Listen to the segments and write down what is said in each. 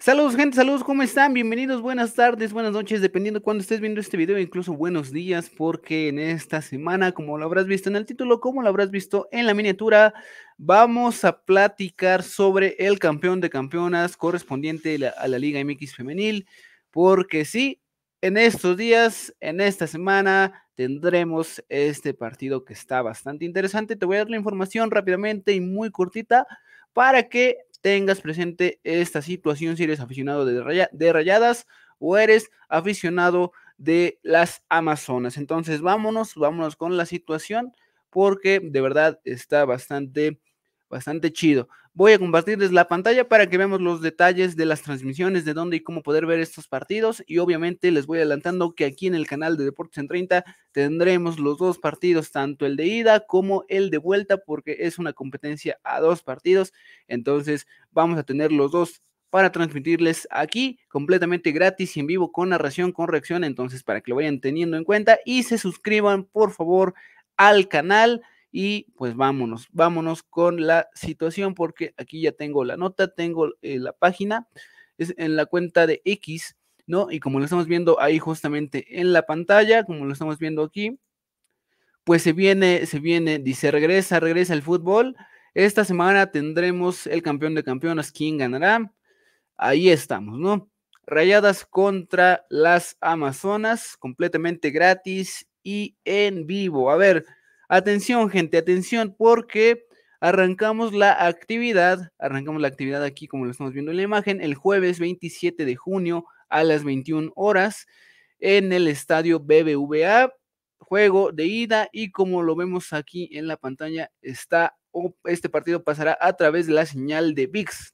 Saludos gente, saludos, ¿cómo están? Bienvenidos, buenas tardes, buenas noches, dependiendo de cuando estés viendo este video, incluso buenos días, porque en esta semana, como lo habrás visto en el título, como lo habrás visto en la miniatura, vamos a platicar sobre el campeón de campeonas correspondiente a la, a la Liga MX femenil, porque sí, en estos días, en esta semana, tendremos este partido que está bastante interesante. Te voy a dar la información rápidamente y muy cortita para que tengas presente esta situación si eres aficionado de, rayadas o eres aficionado de las Amazonas. Entonces, vámonos, vámonos con la situación porque de verdad está bastante bastante chido. Voy a compartirles la pantalla para que veamos los detalles de las transmisiones, de dónde y cómo poder ver estos partidos. Y obviamente les voy adelantando que aquí en el canal de Deportes en 30 tendremos los dos partidos, tanto el de ida como el de vuelta, porque es una competencia a dos partidos. Entonces vamos a tener los dos para transmitirles aquí completamente gratis y en vivo con narración, con reacción. Entonces para que lo vayan teniendo en cuenta y se suscriban por favor al canal y pues vámonos, vámonos con la situación porque aquí ya tengo la nota, tengo eh, la página, es en la cuenta de X, ¿no? Y como lo estamos viendo ahí justamente en la pantalla, como lo estamos viendo aquí, pues se viene, se viene, dice regresa, regresa el fútbol. Esta semana tendremos el campeón de campeones, quién ganará. Ahí estamos, ¿no? Rayadas contra las Amazonas, completamente gratis y en vivo. A ver, Atención, gente, atención, porque arrancamos la actividad, arrancamos la actividad aquí como lo estamos viendo en la imagen, el jueves 27 de junio a las 21 horas en el estadio BBVA, juego de ida y como lo vemos aquí en la pantalla, está, este partido pasará a través de la señal de VIX,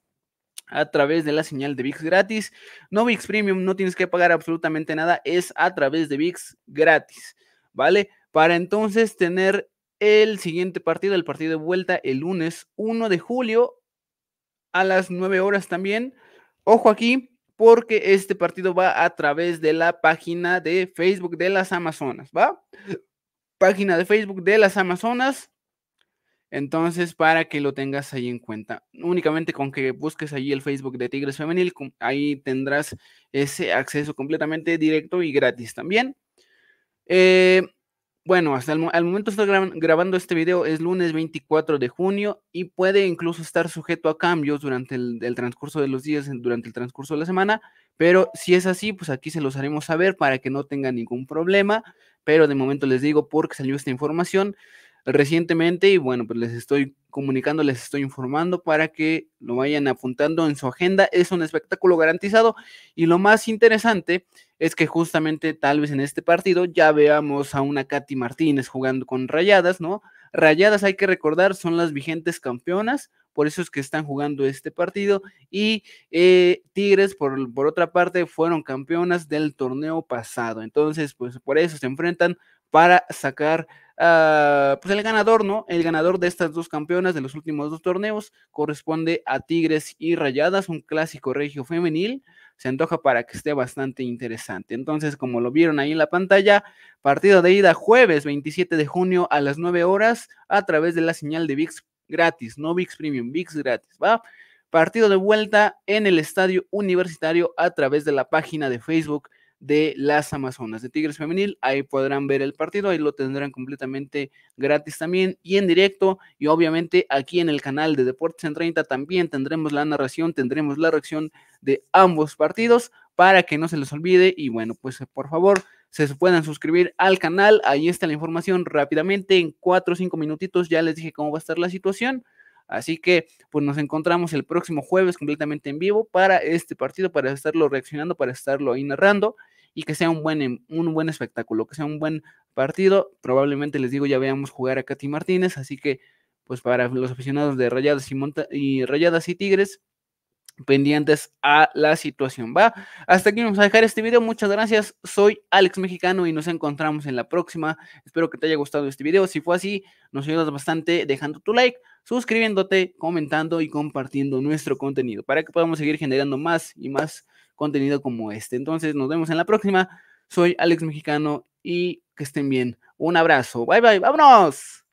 a través de la señal de VIX gratis. No VIX Premium, no tienes que pagar absolutamente nada, es a través de VIX gratis, ¿vale? Para entonces tener el siguiente partido, el partido de vuelta, el lunes 1 de julio a las 9 horas también. Ojo aquí, porque este partido va a través de la página de Facebook de las Amazonas, ¿va? Página de Facebook de las Amazonas. Entonces, para que lo tengas ahí en cuenta, únicamente con que busques allí el Facebook de Tigres Femenil, ahí tendrás ese acceso completamente directo y gratis también. Eh, bueno, hasta el, al momento estoy grabando este video, es lunes 24 de junio y puede incluso estar sujeto a cambios durante el, transcurso de los días, durante el transcurso de la semana, pero si es así, pues aquí se los haremos saber para que no tengan ningún problema, pero de momento les digo porque salió esta información recientemente y bueno, pues les estoy comunicando, les estoy informando para que lo vayan apuntando en su agenda. Es un espectáculo garantizado y lo más interesante es que justamente tal vez en este partido ya veamos a una Katy Martínez jugando con Rayadas, ¿no? Rayadas hay que recordar son las vigentes campeonas, por eso es que están jugando este partido. Y eh, Tigres, por, por otra parte, fueron campeonas del torneo pasado. Entonces, pues por eso se enfrentan para sacar ah, pues el ganador, ¿no? El ganador de estas dos campeonas de los últimos dos torneos corresponde a Tigres y Rayadas, un clásico regio femenil. Se antoja para que esté bastante interesante. Entonces, como lo vieron ahí en la pantalla, partido de ida jueves 27 de junio a las 9 horas a través de la señal de VIX gratis, no VIX Premium, VIX gratis, ¿va? Partido de vuelta en el estadio universitario a través de la página de Facebook de las Amazonas de Tigres Femenil. Ahí podrán ver el partido, ahí lo tendrán completamente gratis también y en directo. Y obviamente aquí en el canal de Deportes en 30 también tendremos la narración, tendremos la reacción de ambos partidos para que no se les olvide. Y bueno, pues eh, por favor se puedan suscribir al canal. Ahí está la información rápidamente en cuatro o cinco minutitos. Ya les dije cómo va a estar la situación. Así que pues nos encontramos el próximo jueves completamente en vivo para este partido, para estarlo reaccionando, para estarlo ahí narrando y que sea un buen, em, un buen espectáculo, que sea un buen partido. Probablemente les digo, ya veamos jugar a Katy Martínez, así que pues para los aficionados de Rayadas y, y Rayadas y Tigres, pendientes a la situación. Va, hasta aquí vamos a dejar este video. Muchas gracias. Soy Alex Mexicano y nos encontramos en la próxima. Espero que te haya gustado este video. Si fue así, nos ayudas bastante dejando tu like, suscribiéndote, comentando y compartiendo nuestro contenido para que podamos seguir generando más y más contenido como este. Entonces nos vemos en la próxima. Soy Alex Mexicano y que estén bien. Un abrazo. Bye bye. Vámonos.